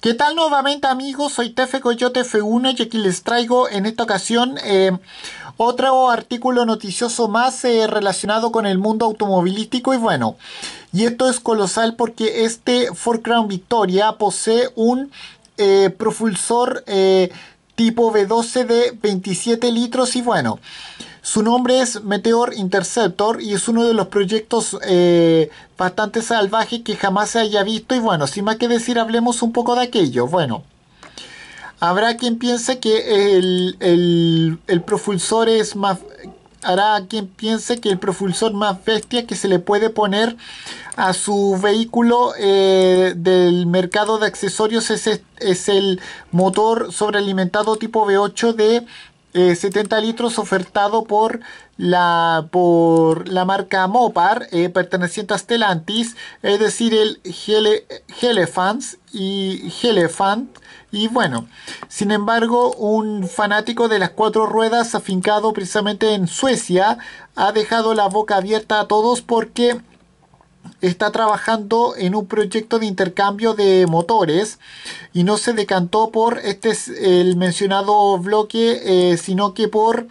¿Qué tal nuevamente amigos? Soy Tefe Coyote F1 y aquí les traigo en esta ocasión eh, otro artículo noticioso más eh, relacionado con el mundo automovilístico y bueno, y esto es colosal porque este Ford Crown Victoria posee un eh, propulsor tipo V12 de 27 litros y bueno... Su nombre es Meteor Interceptor y es uno de los proyectos eh, bastante salvajes que jamás se haya visto. Y bueno, sin más que decir, hablemos un poco de aquello. Bueno, habrá quien piense que el, el, propulsor es más hará quien piense que el propulsor más bestia que se le puede poner a su vehículo eh, del mercado de accesorios es, es, el motor sobrealimentado tipo V8 de 70 eh, litros ofertado por la, por la marca Mopar, eh, perteneciente a Stellantis, es decir, el Hele, y Helefant. Y bueno, sin embargo, un fanático de las cuatro ruedas afincado precisamente en Suecia ha dejado la boca abierta a todos porque está trabajando en un proyecto de intercambio de motores y no se decantó por este el mencionado bloque eh, sino que por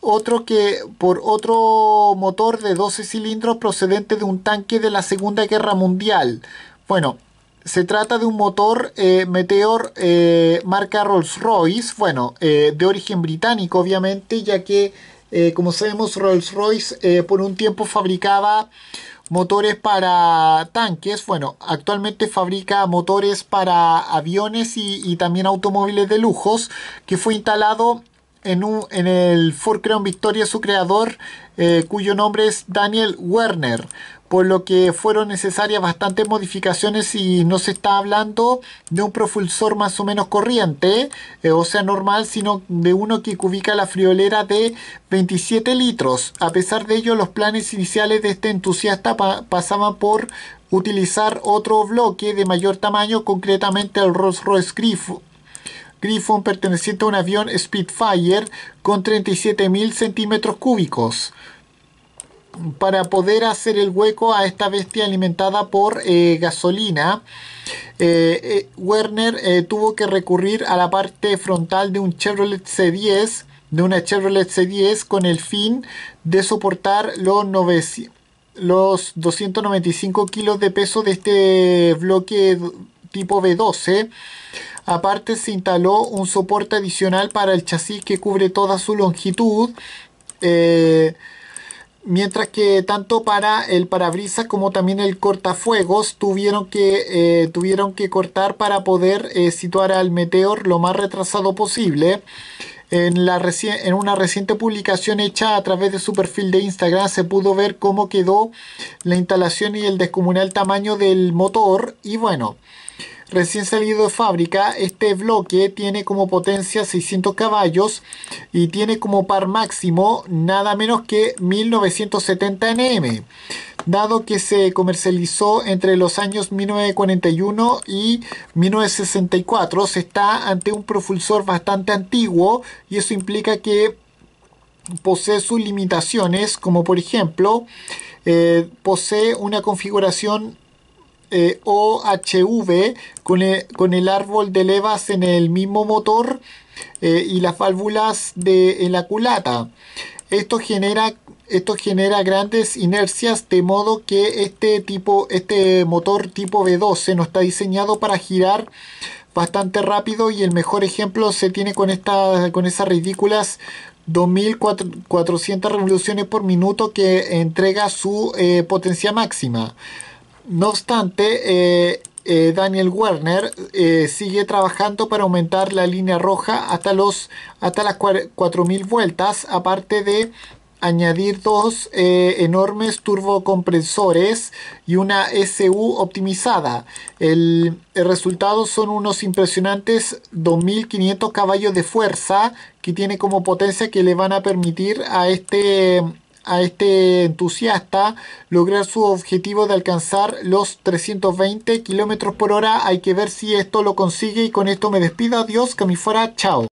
otro que por otro motor de 12 cilindros procedente de un tanque de la Segunda Guerra Mundial. Bueno, se trata de un motor eh, Meteor eh, marca Rolls-Royce, bueno, de origen británico obviamente, ya que como sabemos Rolls-Royce por un tiempo fabricaba motores para tanques. Bueno, actualmente fabrica motores para aviones y, también automóviles de lujos, que fue instalado en, en el Ford Crown Victoria su creador, eh, cuyo nombre es Daniel Werner por lo que fueron necesarias bastantes modificaciones y no se está hablando de un propulsor más o menos corriente, eh, o sea normal, sino de uno que cubica la friolera de 27 litros. A pesar de ello, los planes iniciales de este entusiasta pasaban por utilizar otro bloque de mayor tamaño, concretamente el Rolls-Royce Griffon Griffon perteneciente a un avión Spitfire con 37.000 centímetros cúbicos para poder hacer el hueco a esta bestia alimentada por eh, gasolina. Eh, eh, Werner tuvo que recurrir a la parte frontal de un Chevrolet C10, de una Chevrolet C10 con el fin de soportar los los 295 kilos de peso de este bloque tipo B12. Aparte se instaló un soporte adicional para el chasis que cubre toda su longitud. Mientras que tanto para el parabrisas como también el cortafuegos tuvieron que, eh, tuvieron que cortar para poder eh, situar al Meteor lo más retrasado posible. En, en, una reciente publicación hecha a través de su perfil de Instagram se pudo ver cómo quedó la instalación y el descomunal tamaño del motor. Y bueno, recién salido de fábrica. Este bloque tiene como potencia 600 caballos y tiene como par máximo nada menos que 1970 Nm. Dado que se comercializó entre los años 1941 y 1964, se está ante un propulsor bastante antiguo y eso implica que posee sus limitaciones, como por ejemplo, eh, posee una configuración eh, OHV e, con el, árbol de levas en el mismo motor eh, y las válvulas de en la culata. Esto genera, esto genera grandes inercias de modo que este, tipo, este motor tipo V12 no está diseñado para girar bastante rápido y el mejor ejemplo se tiene con, esta, con esas ridículas 2400 revoluciones por minuto que entrega su eh, potencia máxima. No obstante, eh, eh, Daniel Werner eh, sigue trabajando para aumentar la línea roja hasta, los, hasta las 4.000 vueltas, aparte de añadir dos enormes turbocompresores y una SU optimizada. El, el resultado son unos impresionantes 2.500 caballos de fuerza que tiene como potencia que le van a permitir a este a este entusiasta lograr su objetivo de alcanzar los 320 kilómetros por hora. Hay que ver si esto lo consigue y con esto me despido. Adiós, que fuera. Chao.